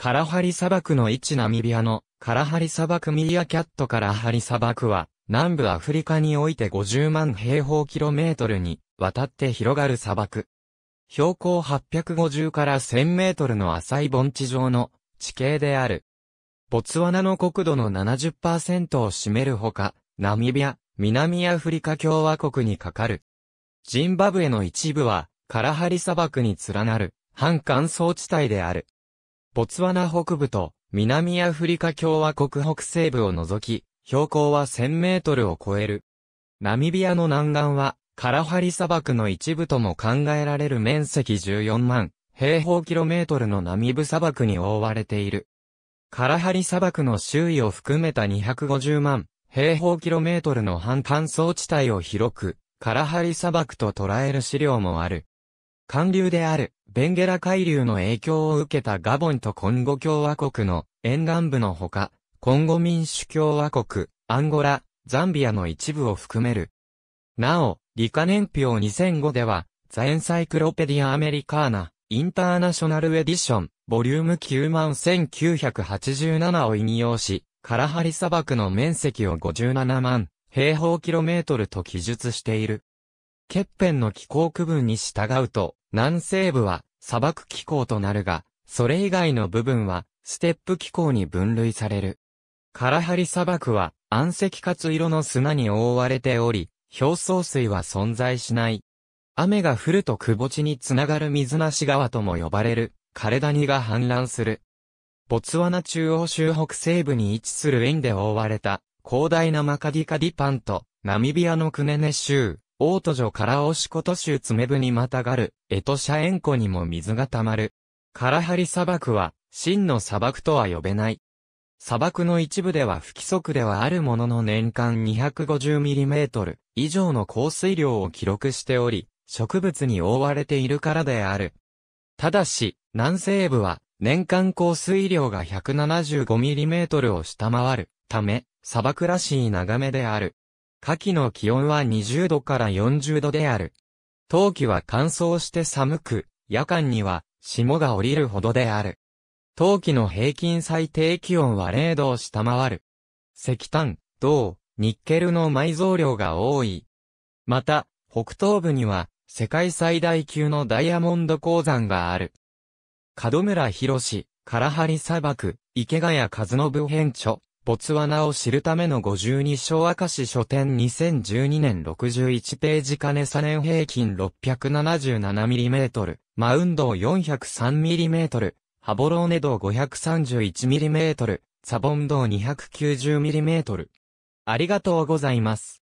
カラハリ砂漠の位置ナミビアのカラハリ砂漠ミリアキャットカラハリ砂漠は南部アフリカにおいて50万平方キロメートルにわたって広がる砂漠。標高850から1000メートルの浅い盆地上の地形である。ボツワナの国土の70%を占めるほか、ナミビア、南アフリカ共和国にかかる。ジンバブエの一部は、カラハリ砂漠に連なる、半乾燥地帯である。ボツワナ北部と南アフリカ共和国北西部を除き、標高は1000メートルを超える。ナミビアの南岸は、カラハリ砂漠の一部とも考えられる面積14万平方キロメートルのナミブ砂漠に覆われている。カラハリ砂漠の周囲を含めた250万平方キロメートルの半乾燥地帯を広く、カラハリ砂漠と捉える資料もある。寒流である、ベンゲラ海流の影響を受けたガボンとコンゴ共和国の沿岸部のほか、コンゴ民主共和国、アンゴラ、ザンビアの一部を含める。なお、理科年表2005では、ザエンサイクロペディアアメリカーナ、インターナショナルエディション、ボリューム9万1987を引用し、カラハリ砂漠の面積を57万平方キロメートルと記述している。ケッペンの気候区分に従うと、南西部は砂漠気候となるが、それ以外の部分はステップ気候に分類される。カラハリ砂漠は暗赤かつ色の砂に覆われており、表層水は存在しない。雨が降ると窪地につながる水無し川とも呼ばれる、カれダニが氾濫する。ボツワナ中央州北西部に位置する円ンで覆われた、広大なマカディカディパンと、ナミビアのクネネ州、大都城から押しこと州爪部にまたがる、エトシャエンコにも水が溜まる。カラハリ砂漠は、真の砂漠とは呼べない。砂漠の一部では不規則ではあるものの年間 250mm 以上の降水量を記録しており、植物に覆われているからである。ただし、南西部は年間降水量が 175mm を下回るため、砂漠らしい眺めである。夏季の気温は20度から40度である。冬季は乾燥して寒く、夜間には霜が降りるほどである。冬季の平均最低気温は0度を下回る。石炭、銅、ニッケルの埋蔵量が多い。また、北東部には世界最大級のダイヤモンド鉱山がある。門村博士、カラハリ砂漠、池谷和信編著。ボツワナを知るための52章赤石書店2012年61ページ金差年平均 677mm、マウンド 403mm、ハボローネド 531mm、サボンド 290mm。ありがとうございます。